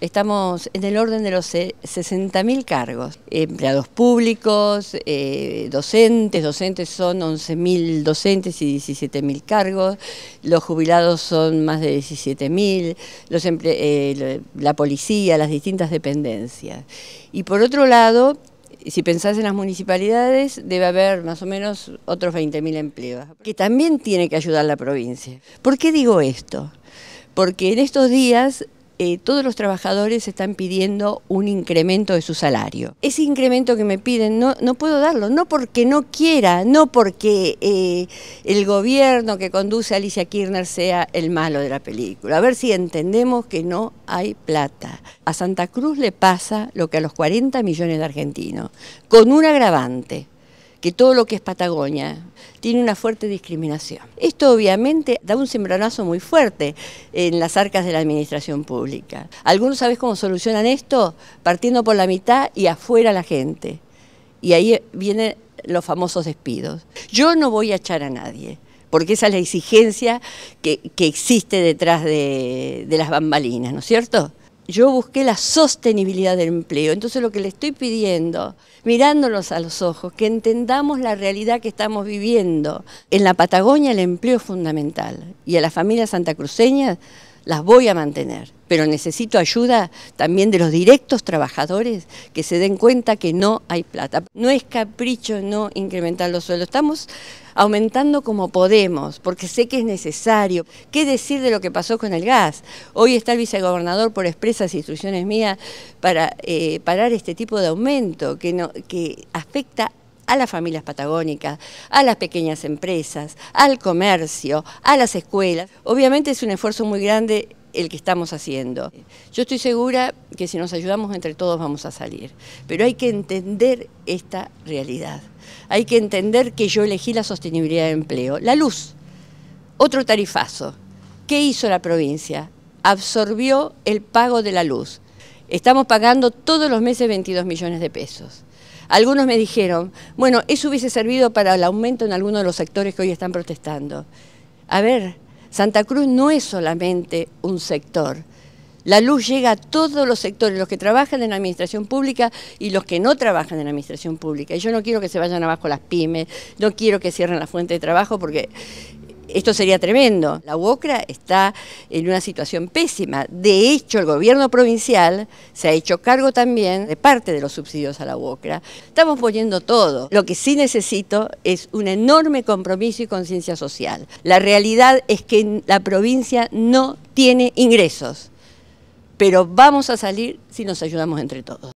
Estamos en el orden de los 60.000 cargos, eh, empleados públicos, eh, docentes, docentes son 11.000 docentes y 17.000 cargos, los jubilados son más de 17.000, eh, la policía, las distintas dependencias. Y por otro lado, si pensás en las municipalidades, debe haber más o menos otros 20.000 empleos, que también tiene que ayudar la provincia. ¿Por qué digo esto? Porque en estos días eh, todos los trabajadores están pidiendo un incremento de su salario. Ese incremento que me piden no, no puedo darlo, no porque no quiera, no porque eh, el gobierno que conduce a Alicia Kirchner sea el malo de la película. A ver si entendemos que no hay plata. A Santa Cruz le pasa lo que a los 40 millones de argentinos, con un agravante que todo lo que es Patagonia tiene una fuerte discriminación. Esto obviamente da un sembranazo muy fuerte en las arcas de la administración pública. Algunos sabes cómo solucionan esto partiendo por la mitad y afuera la gente. Y ahí vienen los famosos despidos. Yo no voy a echar a nadie, porque esa es la exigencia que, existe detrás de, de las bambalinas, ¿no es cierto? yo busqué la sostenibilidad del empleo. Entonces lo que le estoy pidiendo, mirándonos a los ojos, que entendamos la realidad que estamos viviendo. En la Patagonia el empleo es fundamental y a las familias santacruceñas las voy a mantener, pero necesito ayuda también de los directos trabajadores que se den cuenta que no hay plata. No es capricho no incrementar los sueldos, estamos aumentando como podemos, porque sé que es necesario. ¿Qué decir de lo que pasó con el gas? Hoy está el vicegobernador por expresas instrucciones mías para eh, parar este tipo de aumento que, no, que afecta a las familias patagónicas, a las pequeñas empresas, al comercio, a las escuelas. Obviamente es un esfuerzo muy grande el que estamos haciendo. Yo estoy segura que si nos ayudamos entre todos vamos a salir, pero hay que entender esta realidad. Hay que entender que yo elegí la sostenibilidad de empleo. La luz, otro tarifazo. ¿Qué hizo la provincia? Absorbió el pago de la luz. Estamos pagando todos los meses 22 millones de pesos. Algunos me dijeron, bueno, eso hubiese servido para el aumento en algunos de los sectores que hoy están protestando. A ver, Santa Cruz no es solamente un sector. La luz llega a todos los sectores, los que trabajan en la administración pública y los que no trabajan en la administración pública. Y yo no quiero que se vayan abajo las pymes, no quiero que cierren la fuente de trabajo porque esto sería tremendo. La UOCRA está en una situación pésima. De hecho, el gobierno provincial se ha hecho cargo también de parte de los subsidios a la UOCRA. Estamos poniendo todo. Lo que sí necesito es un enorme compromiso y conciencia social. La realidad es que la provincia no tiene ingresos, pero vamos a salir si nos ayudamos entre todos.